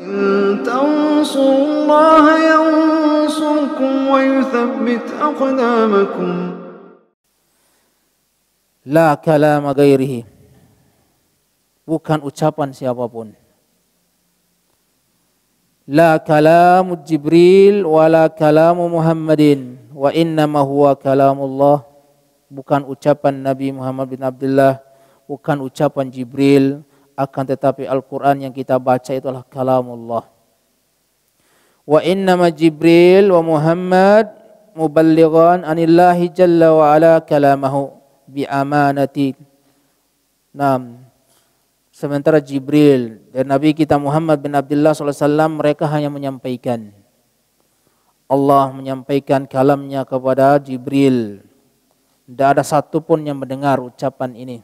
إن تنصروا الله ينصركم ويثبت أقدامكم La kalama gairihi Bukan ucapan siapapun La kalamu Jibril Wala kalamu Muhammadin Wa innama huwa kalamullah Bukan ucapan Nabi Muhammad bin Abdullah Bukan ucapan Jibril akan tetapi Al-Quran yang kita baca itulah kalamullah. Wa innama Jibril wa Muhammad muballighan anillahi jalla wa ala kalamahu bi amanati. nam. Sementara Jibril dan Nabi kita Muhammad bin Abdullah SAW mereka hanya menyampaikan. Allah menyampaikan kalamnya kepada Jibril. Tidak ada satupun yang mendengar ucapan ini.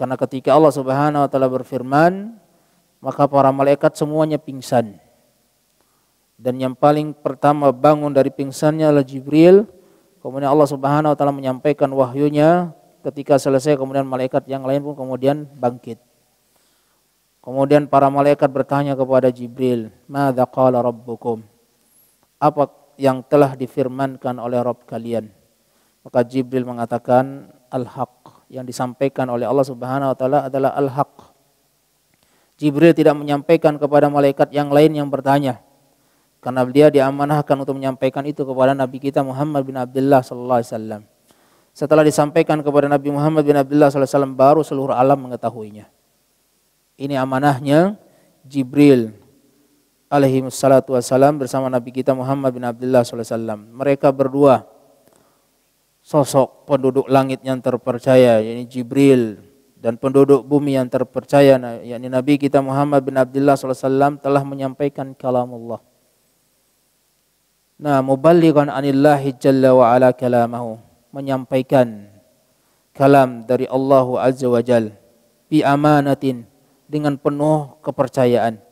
Karena ketika Allah Subhanahu wa taala berfirman, maka para malaikat semuanya pingsan. Dan yang paling pertama bangun dari pingsannya adalah Jibril. Kemudian Allah Subhanahu wa taala menyampaikan wahyunya ketika selesai kemudian malaikat yang lain pun kemudian bangkit. Kemudian para malaikat bertanya kepada Jibril, "Madza qala rabbukum?" Apa yang telah difirmankan oleh Rabb kalian? Maka Jibril mengatakan, "Al-haq." yang disampaikan oleh Allah Subhanahu wa taala adalah al-haq. Jibril tidak menyampaikan kepada malaikat yang lain yang bertanya karena dia diamanahkan untuk menyampaikan itu kepada nabi kita Muhammad bin Abdullah sallallahu alaihi wasallam. Setelah disampaikan kepada Nabi Muhammad bin Abdullah sallallahu alaihi wasallam baru seluruh alam mengetahuinya. Ini amanahnya Jibril alaihi wasallam bersama nabi kita Muhammad bin Abdullah sallallahu alaihi wasallam. Mereka berdua sosok penduduk langit yang terpercaya yakni Jibril dan penduduk bumi yang terpercaya yakni Nabi kita Muhammad bin Abdullah SAW telah menyampaikan kalam Allah. Nah, muballighan anillahi jalla wa ala kalamahu, menyampaikan kalam dari Allah Azza wa Jal bi amanatin dengan penuh kepercayaan.